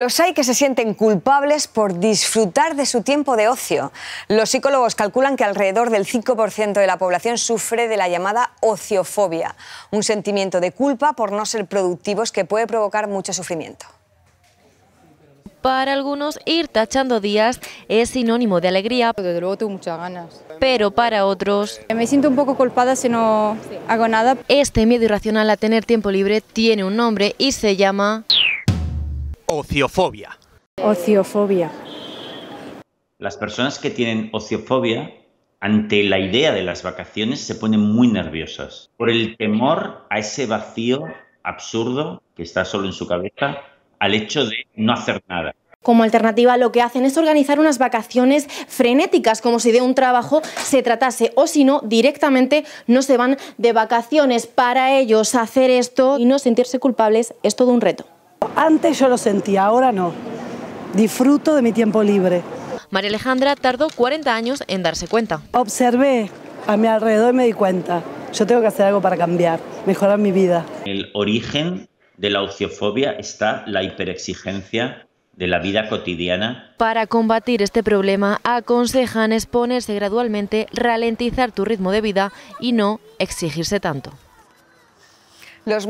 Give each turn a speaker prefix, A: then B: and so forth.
A: Los hay que se sienten culpables por disfrutar de su tiempo de ocio. Los psicólogos calculan que alrededor del 5% de la población sufre de la llamada ociofobia, un sentimiento de culpa por no ser productivos que puede provocar mucho sufrimiento.
B: Para algunos, ir tachando días es sinónimo de alegría. Desde luego tengo muchas ganas. Pero para otros... Me siento un poco culpada si no hago nada. Este miedo irracional a tener tiempo libre tiene un nombre y se llama...
C: Ociofobia.
A: Ociofobia.
C: Las personas que tienen ociofobia ante la idea de las vacaciones se ponen muy nerviosas por el temor a ese vacío absurdo que está solo en su cabeza al hecho de no hacer nada.
D: Como alternativa lo que hacen es organizar unas vacaciones frenéticas, como si de un trabajo se tratase, o si no, directamente no se van de vacaciones. Para ellos hacer esto y no sentirse culpables es todo un reto.
E: Antes yo lo sentía, ahora no. Disfruto de mi tiempo libre.
B: María Alejandra tardó 40 años en
E: darse cuenta. Observé a mi alrededor y me di cuenta. Yo tengo que hacer algo para cambiar, mejorar mi vida.
C: El origen de la ociofobia está la hiperexigencia de la vida cotidiana.
B: Para combatir este problema, aconsejan exponerse gradualmente, ralentizar tu ritmo de vida y no exigirse tanto. Los